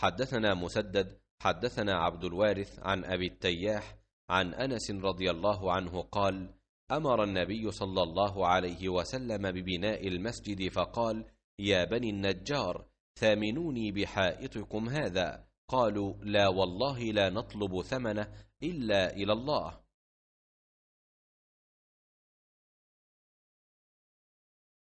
حدثنا مسدد حدثنا عبد الوارث عن أبي التياح عن أنس رضي الله عنه قال أمر النبي صلى الله عليه وسلم ببناء المسجد فقال يا بني النجار ثامنوني بحائطكم هذا قالوا لا والله لا نطلب ثمنه إلا إلى الله